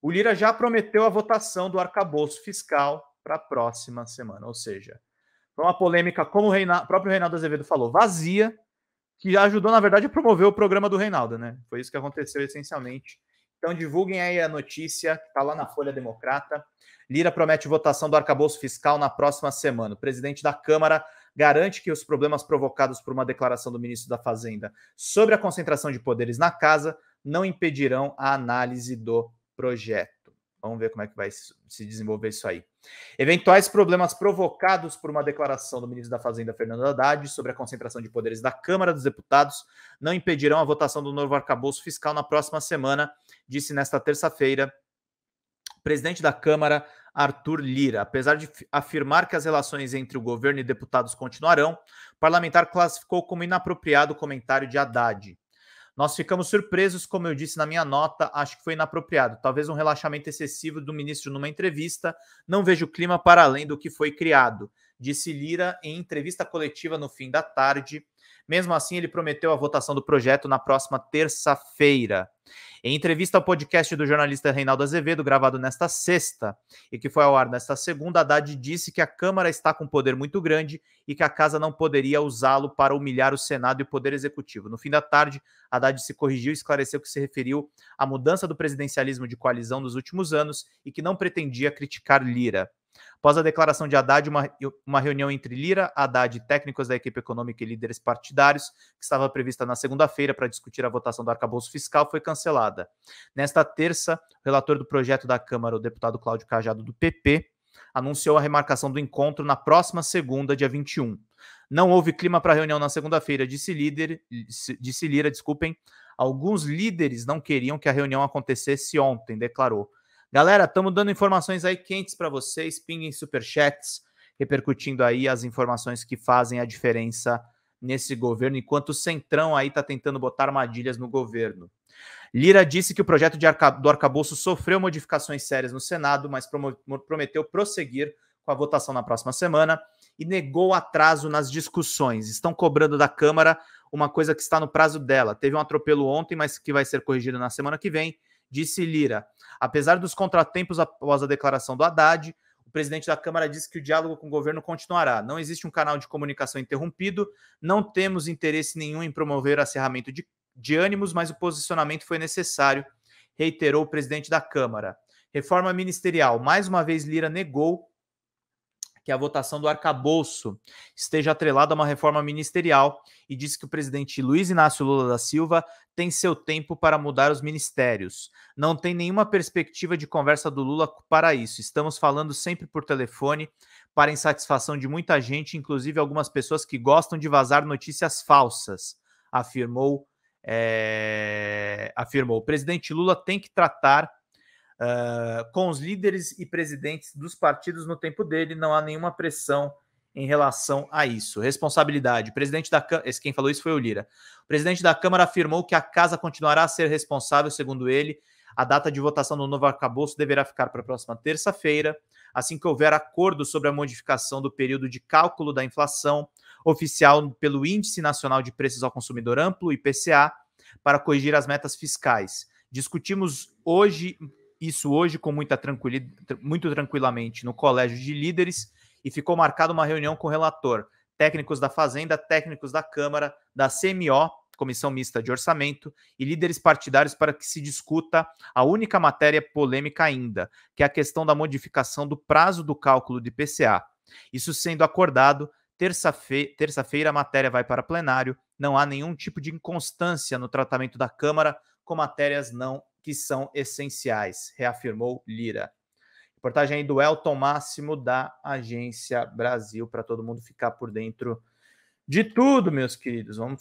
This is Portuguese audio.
O Lira já prometeu a votação do arcabouço fiscal para a próxima semana, ou seja, foi uma polêmica, como o Reina... próprio Reinaldo Azevedo falou, vazia, que ajudou, na verdade, a promover o programa do Reinaldo, né? Foi isso que aconteceu essencialmente. Então divulguem aí a notícia, que está lá na Folha Democrata. Lira promete votação do arcabouço fiscal na próxima semana. O presidente da Câmara garante que os problemas provocados por uma declaração do ministro da Fazenda sobre a concentração de poderes na casa não impedirão a análise do projeto. Vamos ver como é que vai se desenvolver isso aí. Eventuais problemas provocados por uma declaração do ministro da Fazenda, Fernando Haddad, sobre a concentração de poderes da Câmara dos Deputados não impedirão a votação do novo arcabouço fiscal na próxima semana, disse nesta terça-feira o presidente da Câmara, Arthur Lira. Apesar de afirmar que as relações entre o governo e deputados continuarão, o parlamentar classificou como inapropriado o comentário de Haddad. Nós ficamos surpresos, como eu disse na minha nota, acho que foi inapropriado. Talvez um relaxamento excessivo do ministro numa entrevista. Não vejo clima para além do que foi criado disse Lira em entrevista coletiva no fim da tarde. Mesmo assim, ele prometeu a votação do projeto na próxima terça-feira. Em entrevista ao podcast do jornalista Reinaldo Azevedo, gravado nesta sexta e que foi ao ar nesta segunda, Haddad disse que a Câmara está com um poder muito grande e que a casa não poderia usá-lo para humilhar o Senado e o Poder Executivo. No fim da tarde, Haddad se corrigiu e esclareceu que se referiu à mudança do presidencialismo de coalizão nos últimos anos e que não pretendia criticar Lira. Após a declaração de Haddad, uma, uma reunião entre Lira, Haddad técnicos da equipe econômica e líderes partidários, que estava prevista na segunda-feira para discutir a votação do arcabouço fiscal, foi cancelada. Nesta terça, o relator do projeto da Câmara, o deputado Cláudio Cajado, do PP, anunciou a remarcação do encontro na próxima segunda, dia 21. Não houve clima para a reunião na segunda-feira, disse, líder, disse Lira, desculpem. Alguns líderes não queriam que a reunião acontecesse ontem, declarou. Galera, estamos dando informações aí quentes para vocês, pinguem superchats, repercutindo aí as informações que fazem a diferença nesse governo, enquanto o Centrão aí está tentando botar armadilhas no governo. Lira disse que o projeto de arca, do arcabouço sofreu modificações sérias no Senado, mas prometeu prosseguir com a votação na próxima semana e negou atraso nas discussões. Estão cobrando da Câmara uma coisa que está no prazo dela. Teve um atropelo ontem, mas que vai ser corrigido na semana que vem disse Lira. Apesar dos contratempos após a declaração do Haddad, o presidente da Câmara disse que o diálogo com o governo continuará. Não existe um canal de comunicação interrompido, não temos interesse nenhum em promover acerramento de, de ânimos, mas o posicionamento foi necessário, reiterou o presidente da Câmara. Reforma ministerial. Mais uma vez, Lira negou que é a votação do arcabouço esteja atrelada a uma reforma ministerial e disse que o presidente Luiz Inácio Lula da Silva tem seu tempo para mudar os ministérios. Não tem nenhuma perspectiva de conversa do Lula para isso. Estamos falando sempre por telefone, para insatisfação de muita gente, inclusive algumas pessoas que gostam de vazar notícias falsas, afirmou. É... afirmou. O presidente Lula tem que tratar Uh, com os líderes e presidentes dos partidos no tempo dele, não há nenhuma pressão em relação a isso. Responsabilidade. O presidente da Câmara, esse quem falou isso foi o Lira. O presidente da Câmara afirmou que a casa continuará a ser responsável, segundo ele. A data de votação do novo arcabouço deverá ficar para a próxima terça-feira, assim que houver acordo sobre a modificação do período de cálculo da inflação oficial pelo Índice Nacional de Preços ao Consumidor Amplo, IPCA, para corrigir as metas fiscais. Discutimos hoje isso hoje com muita tranquilidade, muito tranquilamente no colégio de líderes e ficou marcada uma reunião com o relator, técnicos da Fazenda, técnicos da Câmara, da CMO, Comissão Mista de Orçamento, e líderes partidários para que se discuta a única matéria polêmica ainda, que é a questão da modificação do prazo do cálculo de PCA. Isso sendo acordado, terça-feira a matéria vai para plenário, não há nenhum tipo de inconstância no tratamento da Câmara com matérias não que são essenciais, reafirmou Lira. Reportagem aí do Elton Máximo da Agência Brasil, para todo mundo ficar por dentro de tudo, meus queridos. Vamos